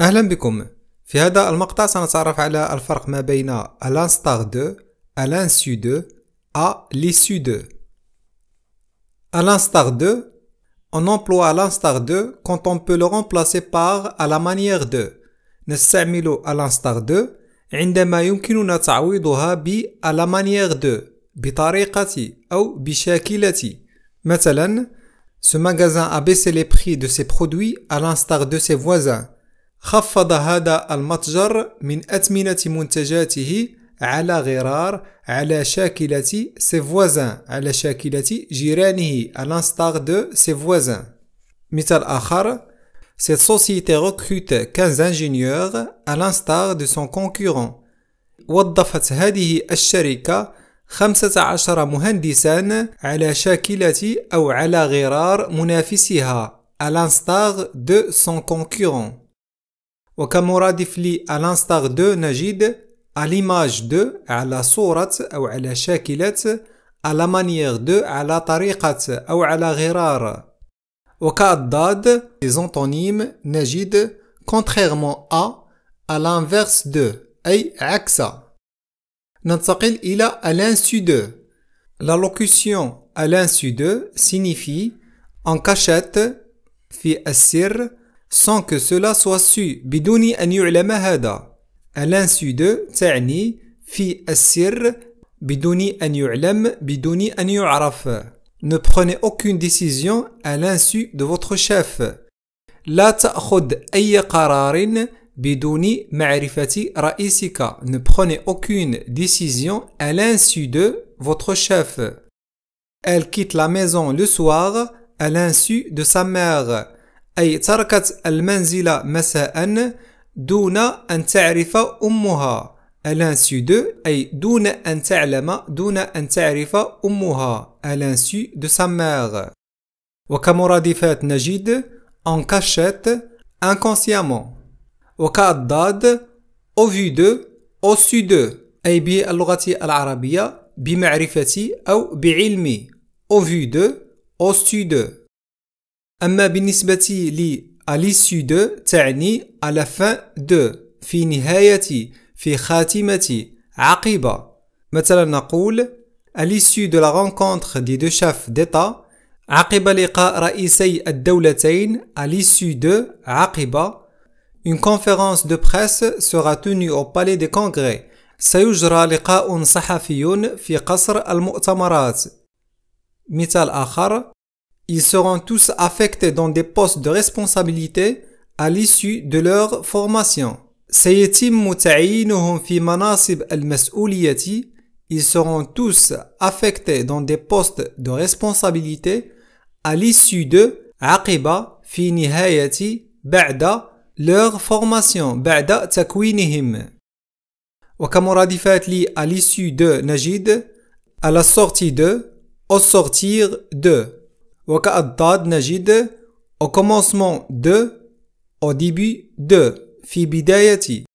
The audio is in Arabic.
أهلا بكم في هذا المقطع سنتعرف على الفرق ما بين à l'instar de à l'insu de à l'issue de à l'instar de on emploie à l'instar de quand on peut le remplacer par à la manière de نستعمل à l'instar de عندما يمكننا تعويضها par « à la manière de بطريقة أو بشاكلة مثلا ce magasin a baissé les prix de ses produits à l'instar de ses voisins خفض هذا المتجر من أثمنة منتجاته على غرار على شاكلة سيفوازان على شاكلة جيرانه الانستار دو سيفوازان مثال آخر Cette société recrute 15 ingénieurs à l'instar de son concurrent. وظفت هذه الشركة 15 مهندسا على شاكلة أو على غرار منافسها à l'instar de son concurrent. وكمرادف للانستار دو نجد اليماج دو على صورة أو على شاكلة على دو على طريقة أو على غرار وكأضداد زونتونيم نجد contrairement à à l'inverse أي عكس ننتقل إلى à l'insu La locution à l'insu de signifie en cachette في السر sans que cela soit su Biduni an yu'lama hada à l'insu de تعني fi asir Biduni an yu'lam biduni an ne prenez aucune décision à l'insu de votre chef la تأخذ أي qararin bidouni ma'rifati ra'isika ne prenez aucune décision à l'insu de votre chef elle quitte la maison le soir à l'insu de sa mère أي تركت المنزل مساء دون أن تعرف أمها à de أي دون أن تعلم دون أن تعرف أمها à l'insu de sa mère وكمرادفات نجد en cachette inconsciemment وكأضداد au vu de au su de أي باللغة العربية بمعرفتي أو بعلمي au vu de au su de أما بالنسبة لي à l'issue de تعني à la fin de في نهاية في خاتمة عقبة مثلا نقول à l'issue de la rencontre des deux chefs d'État عقب لقاء رئيسي الدولتين à l'issue de عقبة une conférence de presse sera tenue au palais des congrès سيجرى لقاء صحفي في قصر المؤتمرات مثال آخر Ils seront tous affectés dans des postes de responsabilité à l'issue de leur formation. ils seront tous affectés dans des postes de responsabilité à l'issue de leur formation بعد تكوينهم وكمرادفات à l'issue de Najid, à la sortie de au sortir de وكأضداد نجد au commencement de au début de في بداية